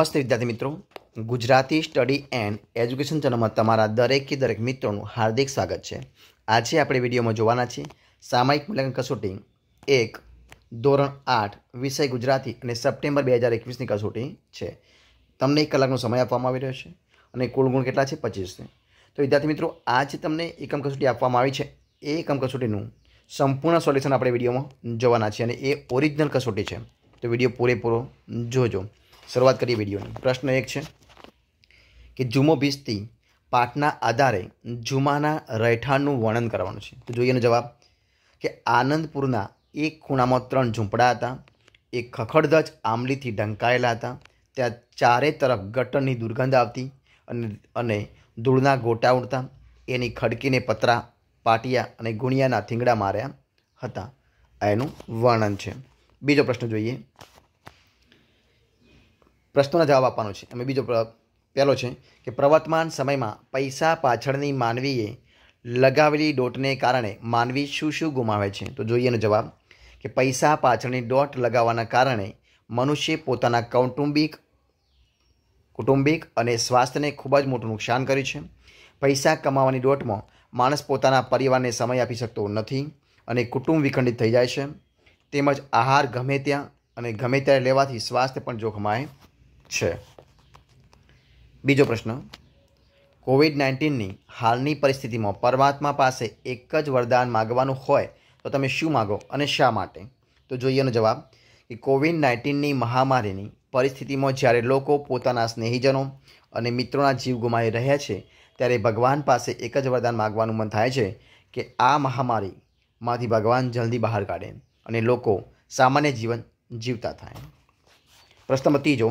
નમસ્તે વિદ્યાર્થી મિત્રો ગુજરાતી સ્ટડી એન્ડ એજ્યુકેશન ચેનલમાં તમારા દરેકે દરેક મિત્રોનું હાર્દિક સ્વાગત છે આજે આપણે વિડીયોમાં જોવાના છીએ સામાયિક મૂલ્યાંકન કસોટી એક ધોરણ આઠ વિષય ગુજરાતી અને સપ્ટેમ્બર બે હજાર એકવીસની કસોટી છે તમને એક કલાકનો સમય આપવામાં આવી રહ્યો છે અને કુલ ગુણ કેટલા છે પચીસ તો વિદ્યાર્થી મિત્રો આજે તમને એકમ કસોટી આપવામાં આવી છે એ એકમ કસોટીનું સંપૂર્ણ સોલ્યુશન આપણે વિડીયોમાં જોવાના છીએ અને એ ઓરિજિનલ કસોટી છે તો વિડીયો પૂરેપૂરો જોજો શરૂઆત કરીએ વિડીયોની પ્રશ્ન એક છે કે જુમો ભીસ્તી પાઠના આધારે જુમાના રહેઠાણનું વર્ણન કરવાનું છે તો જોઈએનો જવાબ કે આનંદપુરના એક ખૂણામાં ત્રણ ઝૂંપડા હતા એ ખખડધજ આંબલીથી ઢંકાયેલા હતા ત્યાં ચારે તરફ ગટરની દુર્ગંધ આવતી અને અને ધૂળના ગોટા ઉડતા એની ખડકીને પતરા પાટિયા અને ગુણિયાના થીંગડા માર્યા હતા એનું વર્ણન છે બીજો પ્રશ્ન જોઈએ પ્રશ્નોના જવાબ આપવાનો છે અમે બીજો પહેલો છે કે પ્રવર્તમાન સમયમાં પૈસા પાછળની માનવીએ લગાવેલી દોટને કારણે માનવી શું શું ગુમાવે છે તો જોઈએ એનો જવાબ કે પૈસા પાછળની દોટ લગાવવાના કારણે મનુષ્ય પોતાના કૌટુંબિક કુટુંબિક અને સ્વાસ્થ્યને ખૂબ જ મોટું નુકસાન કર્યું છે પૈસા કમાવાની દોટમાં માણસ પોતાના પરિવારને સમય આપી શકતો નથી અને કુટુંબ વિખંડિત થઈ જાય છે તેમજ આહાર ગમે ત્યાં અને ગમે ત્યારે લેવાથી સ્વાસ્થ્ય પણ જોખમાય છે બીજો પ્રશ્ન કોવિડ નાઇન્ટીનની હાલની પરિસ્થિતિમાં પરમાત્મા પાસે એક જ વરદાન માગવાનું હોય તો તમે શું માગો અને શા માટે તો જોઈએનો જવાબ કે કોવિડ નાઇન્ટીનની મહામારીની પરિસ્થિતિમાં જ્યારે લોકો પોતાના સ્નેહીજનો અને મિત્રોના જીવ ગુમાવી રહ્યા છે ત્યારે ભગવાન પાસે એક જ વરદાન માગવાનું મન થાય છે કે આ મહામારીમાંથી ભગવાન જલ્દી બહાર કાઢે અને લોકો સામાન્ય જીવન જીવતા થાય પ્રશ્ન ત્રીજો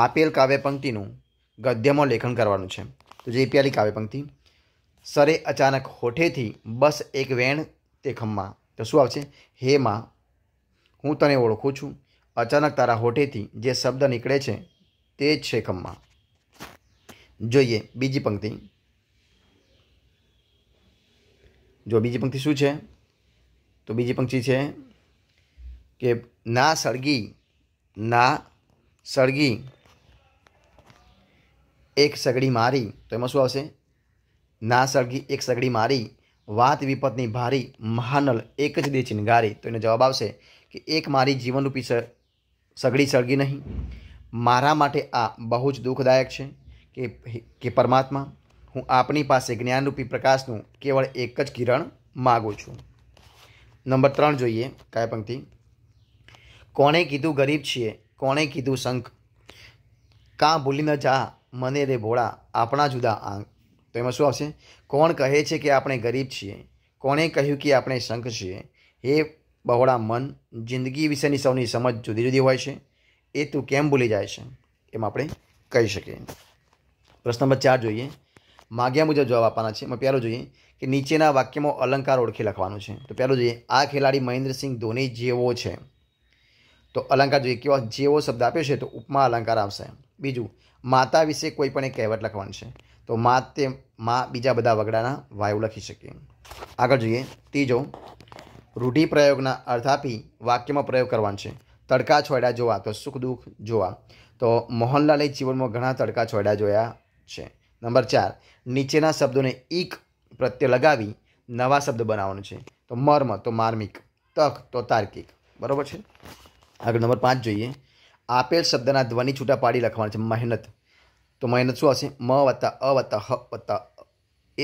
આપેલ કાવ્ય પંક્તિનું ગદ્યમાં લેખન કરવાનું છે તો જે પ્યાલી કાવ્ય પંક્તિ સરે અચાનક હોઠેથી બસ એક વેણ તે ખમ્મા તો શું આવશે હે માં હું તને ઓળખું છું અચાનક તારા હોઠેથી જે શબ્દ નીકળે છે તે જ છે ખમ્મા જોઈએ બીજી પંક્તિ જો બીજી પંક્તિ શું છે તો બીજી પંક્તિ છે કે ના સળગી ના સળગી એક સગડી મારી તો એમાં શું આવશે ના સળગી એક સગડી મારી વાત વિપતની ભારી મહાનલ એક જ બે ચિનગારી તો એનો જવાબ આવશે કે એક મારી જીવનરૂપી સગડી સળગી નહીં મારા માટે આ બહુ જ દુઃખદાયક છે કે કે પરમાત્મા હું આપની પાસે જ્ઞાનરૂપી પ્રકાશનું કેવળ એક જ કિરણ માગું છું નંબર ત્રણ જોઈએ કાય પંક્તિ કોણે કીધું ગરીબ છીએ કોણે કીધું શંખ કાં ભૂલી ન જા મને રે ભોળા આપણા જુદા આંગ તો એમાં શું આવશે કોણ કહે છે કે આપણે ગરીબ છીએ કોણે કહ્યું કે આપણે શંખ છીએ હે બહોળા મન જિંદગી વિશેની સૌની સમજ જુદી જુદી હોય છે એ તું કેમ ભૂલી જાય છે એમ આપણે કહી શકીએ પ્રશ્ન નંબર ચાર જોઈએ માગ્યા મુજબ જવાબ આપવાના છે એમાં પહેલું જોઈએ કે નીચેના વાક્યમાં અલંકાર ઓળખી લખવાનું છે તો પહેલું જોઈએ આ ખેલાડી મહેન્દ્રસિંહ ધોની જેવો છે તો અલંકાર જોઈએ કેવા જેવો શબ્દ આપ્યો છે તો ઉપમા અલંકાર આવશે બીજું માતા વિશે કોઈ પણ એક કહેવત લખવાની છે તો મા તે મા બીજા બધા વગડાના વાયુ લખી શકીએ આગળ જોઈએ ત્રીજો રૂઢિપ્રયોગના અર્થ આપી વાક્યમાં પ્રયોગ કરવાનો છે તડકા છોડ્યા જોવા તો સુખ દુઃખ જોવા તો મોહનલાલે જીવનમાં ઘણા તડકા છોડ્યા જોયા છે નંબર ચાર નીચેના શબ્દોને ઈક પ્રત્યે લગાવી નવા શબ્દ બનાવવાનો છે તો મર્મ તો માર્મિક તક તો તાર્કિક બરાબર છે આગળ નંબર પાંચ જોઈએ આપેલ શબ્દના ધ્વનિ છૂટા પાડી લખવાના છે મહેનત તો મહેનત શું હશે મ વત્તા અ વત્તા હ વત્તા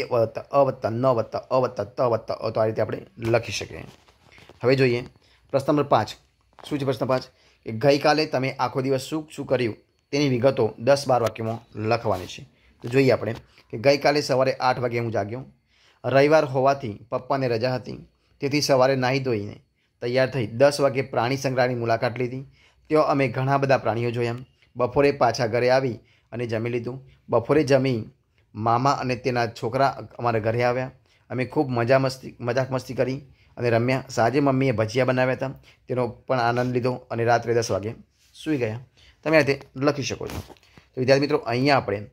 એ વત્તા અ વત્તા ન વત્તા અ વત્તા ત વત્તા અ તો આ રીતે આપણે લખી શકીએ હવે જોઈએ પ્રશ્ન નંબર પાંચ શું છે પ્રશ્ન પાંચ કે ગઈકાલે તમે આખો દિવસ શું શું કર્યું તેની વિગતો દસ બાર વાક્યમાં લખવાની છે તો જોઈએ આપણે કે ગઈકાલે સવારે આઠ વાગે હું જાગ્યો રવિવાર હોવાથી પપ્પાને રજા હતી તેથી સવારે નાહી ધોઈને તૈયાર થઈ દસ વાગે પ્રાણી સંગ્રહાલયની મુલાકાત લીધી ત્યાં અમે ઘણા બધા પ્રાણીઓ જોયા બપોરે પાછા ઘરે આવી અને જમી લીધું બપોરે જમી મામા અને તેના છોકરા અમારા ઘરે આવ્યા અમે ખૂબ મજા મસ્તી મજાક મસ્તી કરી અને રમ્યા સાંજે મમ્મીએ ભજીયા બનાવ્યા હતા તેનો પણ આનંદ લીધો અને રાત્રે દસ વાગે સૂઈ ગયા તમે આ રીતે લખી શકો છો તો વિદ્યાર્થી મિત્રો અહીંયા આપણે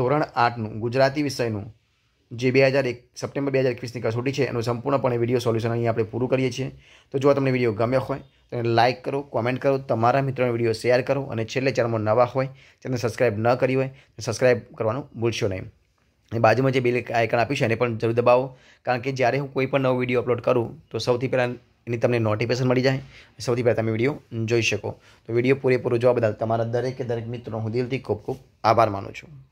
ધોરણ આઠનું ગુજરાતી વિષયનું જે બે હજાર એક સપ્ટેમ્બર બે હજાર એકવીસની કસોટી છે એનું સંપૂર્ણપણે વિડીયો સોલ્યુશન અહીં આપણે પૂરું કરીએ છીએ તો જો તમને વિડીયો ગમ્યો હોય તો એને લાઇક કરો કોમેન્ટ કરો તમારા મિત્રોને વિડીયો શેર કરો અને છેલ્લે ચેનલમાં નવા હોય ચેનલ સબસ્ક્રાઇબ ન કરી હોય તો સબસ્ક્રાઈબ કરવાનું ભૂલશો નહીં અને બાજુમાં જે બેલ આઇકન આપ્યું છે એને પણ જરૂર દબાવો કારણ કે જ્યારે હું કોઈ પણ નવો વિડીયો અપલોડ કરું તો સૌથી પહેલાં એની તમને નોટિફિકેશન મળી જાય સૌથી પહેલાં તમે વિડીયો જોઈ શકો તો વિડીયો પૂરેપૂરો જોવા બદલ તમારા દરેકે દરેક મિત્રોનો હું દિલથી ખૂબ ખૂબ આભાર માનું છું